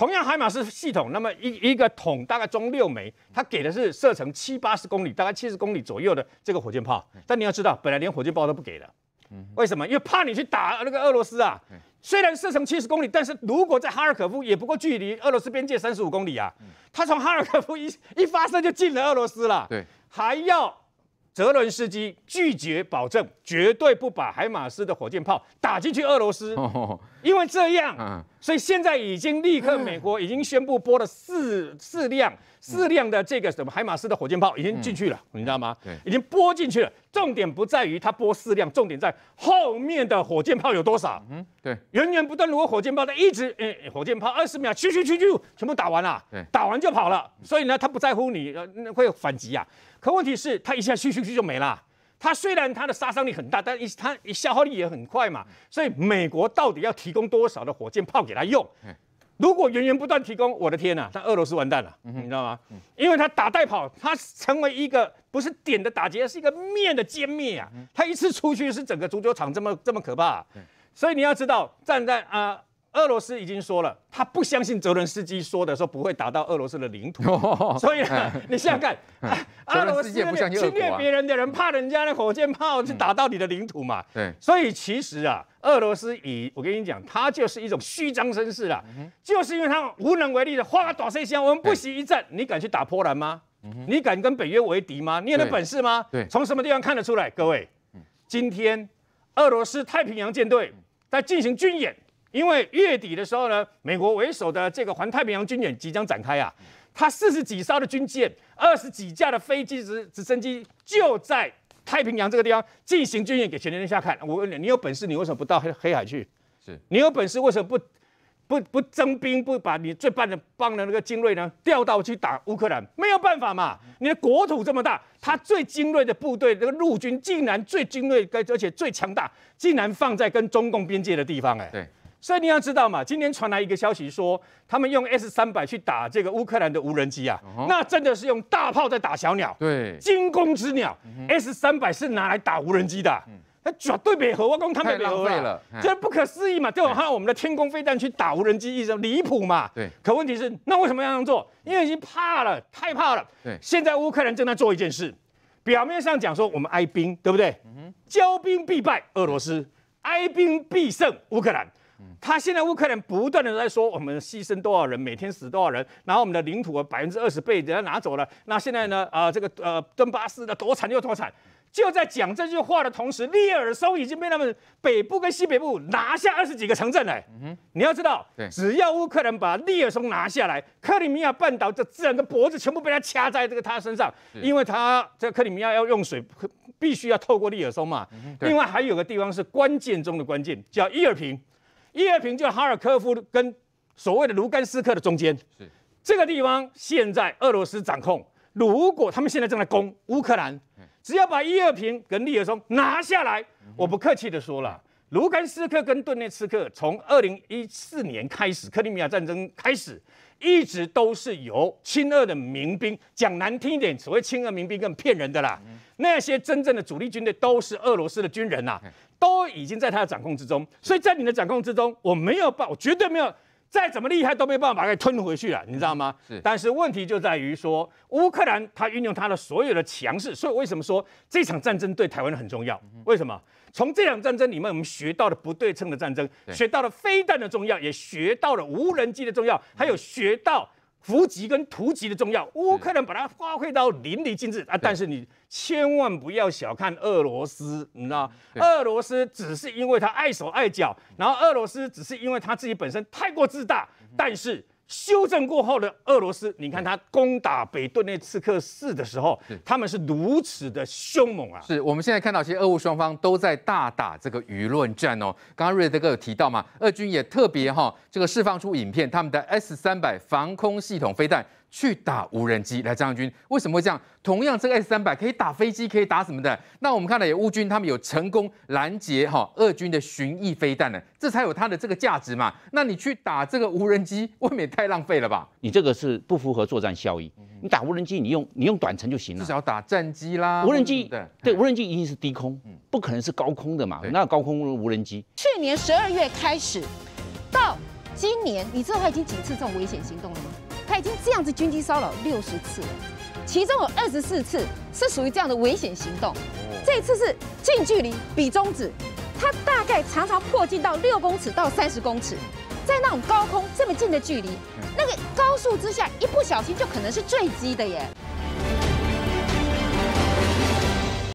同样海马斯系统，那么一一个桶大概装六枚，它给的是射程七八十公里，大概七十公里左右的这个火箭炮。但你要知道，本来连火箭炮都不给的，为什么？因为怕你去打那个俄罗斯啊。虽然射程七十公里，但是如果在哈尔科夫也不过距离俄罗斯边界三十五公里啊，它从哈尔科夫一一发射就进了俄罗斯了。对，还要泽伦斯基拒绝保证，绝对不把海马斯的火箭炮打进去俄罗斯，因为这样。所以现在已经立刻，美国已经宣布拨了四四辆四辆的这个什么海马斯的火箭炮已经进去了，你知道吗？已经拨进去了。重点不在于它拨四辆，重点在后面的火箭炮有多少。嗯，对，源源不断。如果火箭炮它一直，诶，火箭炮二十秒，咻咻咻咻，全部打完了，打完就跑了。所以呢，他不在乎你，会反击啊。可问题是，他一下咻咻咻就没了。它虽然它的杀伤力很大，但一它消耗力也很快嘛，所以美国到底要提供多少的火箭炮给他用？如果源源不断提供，我的天哪，那俄罗斯完蛋了，你知道吗？因为它打带跑，它成为一个不是点的打击，是一个面的歼灭啊！它一次出去是整个足球场这么这么可怕，所以你要知道站在啊。俄罗斯已经说了，他不相信泽伦斯基说的，说不会打到俄罗斯的领土。所以呢，你想想看，俄罗斯侵略别人的人，怕人家的火箭炮去打到你的领土嘛？对。所以其实啊，俄罗斯以我跟你讲，它就是一种虚张声势啊，就是因为它无能为力的，花大钱。我们不惜一战，你敢去打波兰吗？你敢跟北约为敌吗？你有那本事吗？对。从什么地方看得出来，各位？今天俄罗斯太平洋舰队在进行军演。因为月底的时候呢，美国为首的这个环太平洋军演即将展开啊，他四十几艘的军舰，二十几架的飞机直直升机就在太平洋这个地方进行军演，给全天下看。我问你，你有本事你为什么不到黑黑海去？是你有本事为什么不不不征兵，不把你最棒的、棒的那个精锐呢调到去打乌克兰？没有办法嘛，你的国土这么大，他最精锐的部队，这个陆军竟然最精锐，而且最强大，竟然放在跟中共边界的地方，哎。对。所以你要知道嘛，今天传来一个消息，说他们用 S 三百去打这个乌克兰的无人机啊，那真的是用大炮在打小鸟，对，惊弓之鸟。S 三百是拿来打无人机的，他绝对北核，我讲他们北河了，这不可思议嘛！就喊我们的天空飞弹去打无人机，一种离谱嘛。对，可问题是那为什么要这样做？因为已经怕了，太怕了。对，现在乌克兰正在做一件事，表面上讲说我们哀兵，对不对？骄兵必败，俄罗斯哀兵必胜，乌克兰。他现在乌克兰不断的在说，我们牺牲多少人，每天死多少人，然后我们的领土啊百分之二十被人家拿走了。那现在呢啊这个呃顿巴斯的多惨又多惨，就在讲这句话的同时，利尔松已经被他们北部跟西北部拿下二十几个城镇了。嗯你要知道，只要乌克兰把利尔松拿下来，克里米亚半岛这自然的脖子全部被他掐在这个他身上，因为他这克里米亚要用水必须要透过利尔松嘛。另外还有个地方是关键中的关键，叫伊尔平。一二平就哈尔科夫跟所谓的卢甘斯克的中间，是这个地方现在俄罗斯掌控。如果他们现在正在攻乌克兰，只要把一二平跟利尔松拿下来，我不客气的说了。卢甘斯克跟顿涅茨克从二零一四年开始，克里米亚战争开始，一直都是由亲俄的民兵，讲难听一点，所谓亲俄民兵，更骗人的啦。那些真正的主力军队都是俄罗斯的军人呐，都已经在他的掌控之中。所以在你的掌控之中，我没有报，我绝对没有。再怎么厉害都没办法把它吞回去了，你知道吗？是。但是问题就在于说，乌克兰它运用它的所有的强势，所以为什么说这场战争对台湾很重要？为什么？从这场战争里面，我们学到了不对称的战争，学到了飞弹的重要，也学到了无人机的重要，还有学到。伏击跟突击的重要，乌克兰把它发挥到淋漓尽致啊！但是你千万不要小看俄罗斯，你知道，俄罗斯只是因为他碍手碍脚，然后俄罗斯只是因为他自己本身太过自大，但是。修正过后的俄罗斯，你看他攻打北顿内刺客市的时候，他们是如此的凶猛啊！是我们现在看到，其实俄乌双方都在大打这个舆论战哦。刚刚瑞德哥有提到嘛，俄军也特别哈，这个释放出影片，他们的 S 三百防空系统飞弹去打无人机来将军。为什么会这样？同样这个 S 三百可以打飞机，可以打什么的？那我们看到有乌军他们有成功拦截哈俄军的巡弋飞弹呢，这才有它的这个价值嘛？那你去打这个无人机，未免太。太浪费了吧！你这个是不符合作战效益。你打无人机，你用你用短程就行了。至少打战机啦。无人机，对对，无人机一定是低空，不可能是高空的嘛。那高空无人机，去年十二月开始到今年，你知道他已经几次这种危险行动了吗？他已经这样子军机骚扰六十次了，其中有二十四次是属于这样的危险行动。这次是近距离比中指，他大概常常迫近到六公尺到三十公尺。在那种高空这么近的距离，那个高速之下，一不小心就可能是坠机的耶。